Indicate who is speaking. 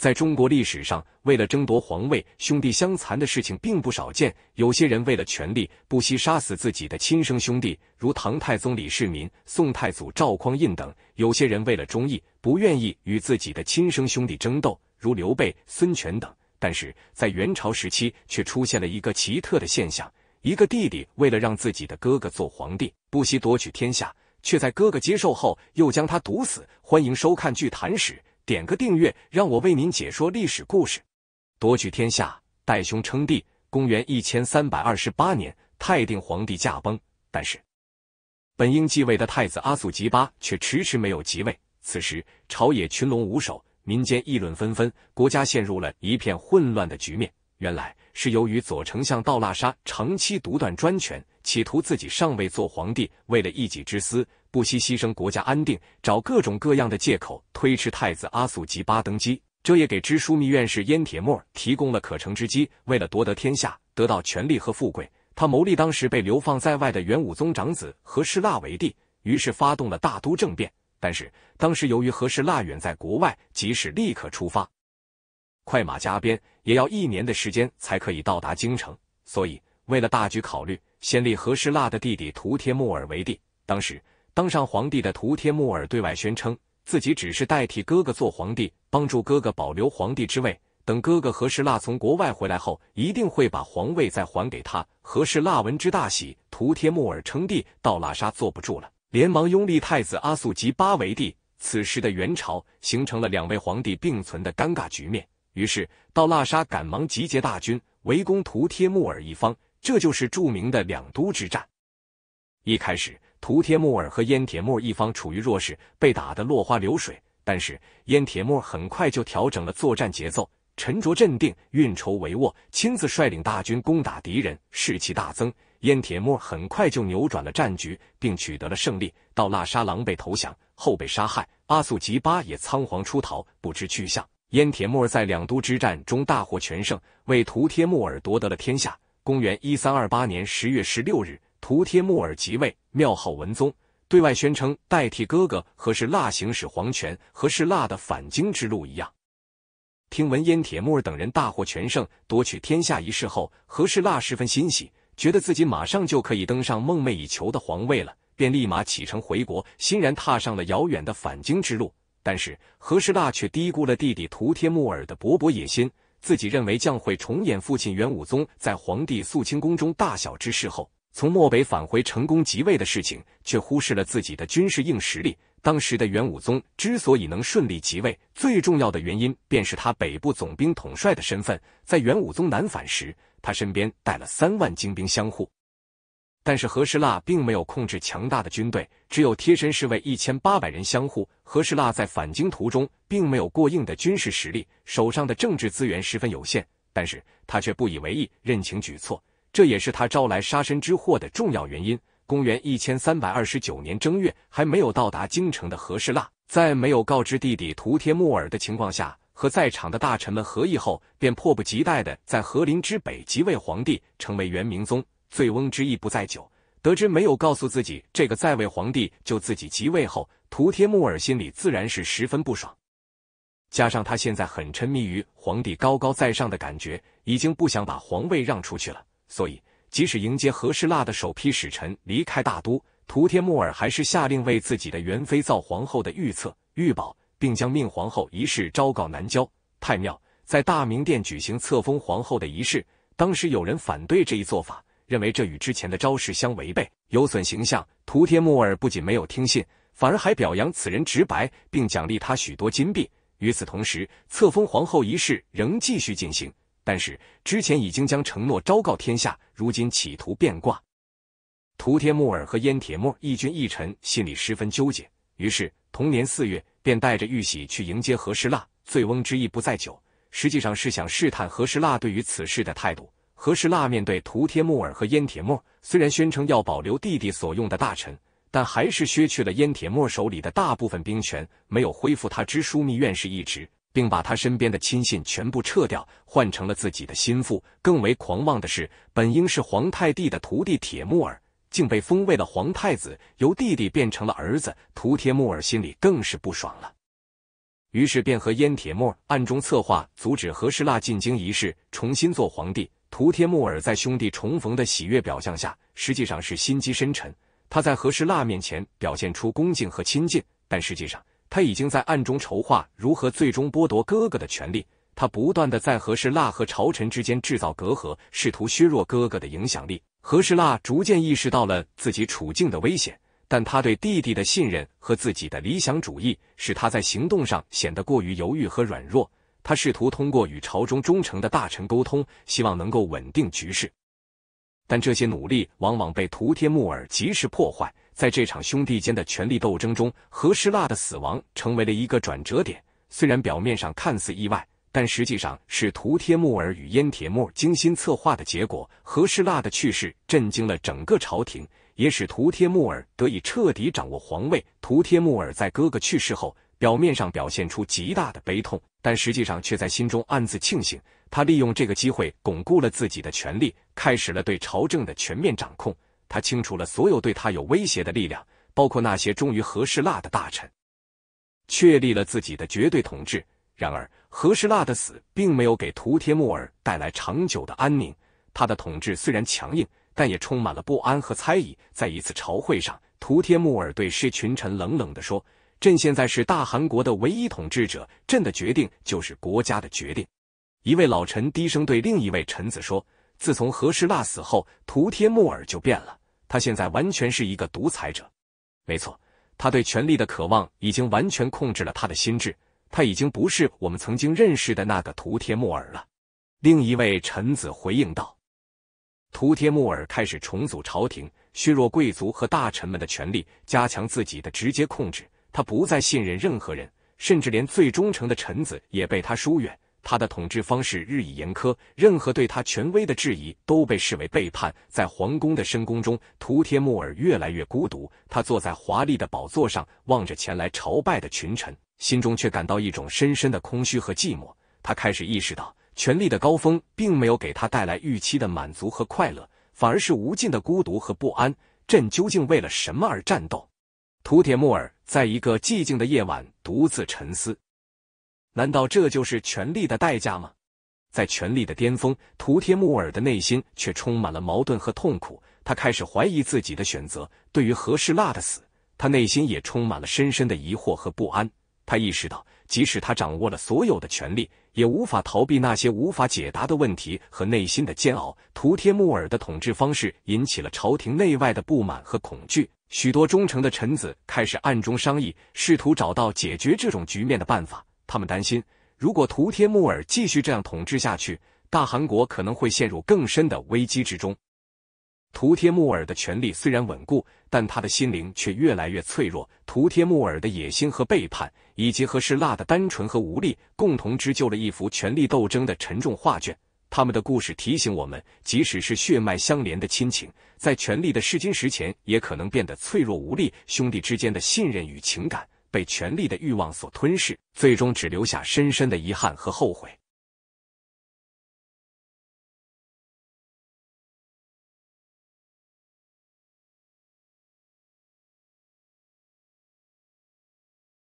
Speaker 1: 在中国历史上，为了争夺皇位，兄弟相残的事情并不少见。有些人为了权力，不惜杀死自己的亲生兄弟，如唐太宗李世民、宋太祖赵匡胤等；有些人为了忠义，不愿意与自己的亲生兄弟争斗，如刘备、孙权等。但是在元朝时期，却出现了一个奇特的现象：一个弟弟为了让自己的哥哥做皇帝，不惜夺取天下，却在哥哥接受后又将他毒死。欢迎收看《剧谈史》。点个订阅，让我为您解说历史故事。夺取天下，代兄称帝。公元一千三百二十八年，泰定皇帝驾崩，但是本应继位的太子阿速吉巴却迟迟没有即位。此时朝野群龙无首，民间议论纷纷，国家陷入了一片混乱的局面。原来是由于左丞相道腊沙长期独断专权，企图自己上位做皇帝，为了一己之私。不惜牺牲国家安定，找各种各样的借口推迟太子阿速吉八登基，这也给知枢密院士燕铁木儿提供了可乘之机。为了夺得天下，得到权力和富贵，他谋立当时被流放在外的元武宗长子和氏腊为帝，于是发动了大都政变。但是当时由于和氏腊远在国外，即使立刻出发，快马加鞭，也要一年的时间才可以到达京城。所以为了大局考虑，先立和氏腊的弟弟图帖木儿为帝。当时。当上皇帝的图帖木儿对外宣称，自己只是代替哥哥做皇帝，帮助哥哥保留皇帝之位。等哥哥何世腊从国外回来后，一定会把皇位再还给他。何世腊闻之大喜，图帖木儿称帝，到拉沙坐不住了，连忙拥立太子阿速吉八为帝。此时的元朝形成了两位皇帝并存的尴尬局面。于是，到拉沙赶忙集结大军，围攻图帖木儿一方。这就是著名的两都之战。一开始。图帖木儿和燕铁木儿一方处于弱势，被打得落花流水。但是燕铁木儿很快就调整了作战节奏，沉着镇定，运筹帷幄，亲自率领大军攻打敌人，士气大增。燕铁木儿很快就扭转了战局，并取得了胜利。到腊沙狼被投降后被杀害，阿速吉巴也仓皇出逃，不知去向。燕铁木儿在两都之战中大获全胜，为图帖木儿夺得了天下。公元一三二八年十月十六日。图帖木儿即位，庙号文宗，对外宣称代替哥哥何氏辣行使皇权。何氏辣的反京之路一样。听闻燕铁木儿等人大获全胜，夺取天下一事后，何氏辣十分欣喜，觉得自己马上就可以登上梦寐以求的皇位了，便立马启程回国，欣然踏上了遥远的返京之路。但是何氏辣却低估了弟弟图帖木儿的勃勃野心，自己认为将会重演父亲元武宗在皇帝肃清宫中大小之事后。从漠北返回成功即位的事情，却忽视了自己的军事硬实力。当时的元武宗之所以能顺利即位，最重要的原因便是他北部总兵统帅的身份。在元武宗南返时，他身边带了三万精兵相护。但是何士腊并没有控制强大的军队，只有贴身侍卫一千八百人相护。何士腊在返京途中，并没有过硬的军事实力，手上的政治资源十分有限，但是他却不以为意，任情举措。这也是他招来杀身之祸的重要原因。公元一千三百二十九年正月，还没有到达京城的何世腊，在没有告知弟弟图帖木儿的情况下，和在场的大臣们合议后，便迫不及待的在和林之北即位皇帝，成为元明宗。醉翁之意不在酒，得知没有告诉自己这个在位皇帝就自己即位后，图帖木儿心里自然是十分不爽。加上他现在很沉迷于皇帝高高在上的感觉，已经不想把皇位让出去了。所以，即使迎接和氏蜡的首批使臣离开大都，图帖木尔还是下令为自己的元妃造皇后的预测御宝，并将命皇后仪式昭告南郊太庙，在大明殿举行册封皇后的仪式。当时有人反对这一做法，认为这与之前的招式相违背，有损形象。图帖木尔不仅没有听信，反而还表扬此人直白，并奖励他许多金币。与此同时，册封皇后仪式仍继续进行。但是之前已经将承诺昭告天下，如今企图变卦，图帖木儿和燕铁木一君一臣心里十分纠结。于是同年四月，便带着玉玺去迎接何世蜡。醉翁之意不在酒，实际上是想试探何世蜡对于此事的态度。何世蜡面对图帖木儿和燕铁木虽然宣称要保留弟弟所用的大臣，但还是削去了燕铁木手里的大部分兵权，没有恢复他之枢密院士一职。并把他身边的亲信全部撤掉，换成了自己的心腹。更为狂妄的是，本应是皇太帝的徒弟铁木儿，竟被封为了皇太子，由弟弟变成了儿子。图帖木儿心里更是不爽了，于是便和燕铁木儿暗中策划阻止和氏腊进京一事，重新做皇帝。图帖木儿在兄弟重逢的喜悦表象下，实际上是心机深沉。他在和氏腊面前表现出恭敬和亲近，但实际上。他已经在暗中筹划如何最终剥夺哥哥的权利。他不断的在和世蜡和朝臣之间制造隔阂，试图削弱哥哥的影响力。和世蜡逐渐意识到了自己处境的危险，但他对弟弟的信任和自己的理想主义使他在行动上显得过于犹豫和软弱。他试图通过与朝中忠诚的大臣沟通，希望能够稳定局势，但这些努力往往被图帖木尔及时破坏。在这场兄弟间的权力斗争中，何什腊的死亡成为了一个转折点。虽然表面上看似意外，但实际上是图帖木儿与燕铁木儿精心策划的结果。何什腊的去世震惊了整个朝廷，也使图帖木儿得以彻底掌握皇位。图帖木儿在哥哥去世后，表面上表现出极大的悲痛，但实际上却在心中暗自庆幸。他利用这个机会巩固了自己的权力，开始了对朝政的全面掌控。他清除了所有对他有威胁的力量，包括那些忠于和氏腊的大臣，确立了自己的绝对统治。然而，和氏腊的死并没有给图帖木儿带来长久的安宁。他的统治虽然强硬，但也充满了不安和猜疑。在一次朝会上，图帖木儿对侍群臣冷冷的说：“朕现在是大韩国的唯一统治者，朕的决定就是国家的决定。”一位老臣低声对另一位臣子说：“自从和氏腊死后，图帖木儿就变了。”他现在完全是一个独裁者，没错，他对权力的渴望已经完全控制了他的心智，他已经不是我们曾经认识的那个图帖木尔了。另一位臣子回应道：“图帖木尔开始重组朝廷，削弱贵族和大臣们的权力，加强自己的直接控制。他不再信任任何人，甚至连最忠诚的臣子也被他疏远。”他的统治方式日益严苛，任何对他权威的质疑都被视为背叛。在皇宫的深宫中，图帖木儿越来越孤独。他坐在华丽的宝座上，望着前来朝拜的群臣，心中却感到一种深深的空虚和寂寞。他开始意识到，权力的高峰并没有给他带来预期的满足和快乐，反而是无尽的孤独和不安。朕究竟为了什么而战斗？图帖木儿在一个寂静的夜晚独自沉思。难道这就是权力的代价吗？在权力的巅峰，图帖木尔的内心却充满了矛盾和痛苦。他开始怀疑自己的选择，对于何氏腊的死，他内心也充满了深深的疑惑和不安。他意识到，即使他掌握了所有的权力，也无法逃避那些无法解答的问题和内心的煎熬。图帖木尔的统治方式引起了朝廷内外的不满和恐惧，许多忠诚的臣子开始暗中商议，试图找到解决这种局面的办法。他们担心，如果图帖木尔继续这样统治下去，大韩国可能会陷入更深的危机之中。图帖木尔的权力虽然稳固，但他的心灵却越来越脆弱。图帖木尔的野心和背叛，以及和氏辣的单纯和无力，共同织就了一幅权力斗争的沉重画卷。他们的故事提醒我们，即使是血脉相连的亲情，在权力的试金石前，也可能变得脆弱无力。兄弟之间的信任与情感。被权力的欲望所吞噬，最终只留下深深的遗憾和后悔。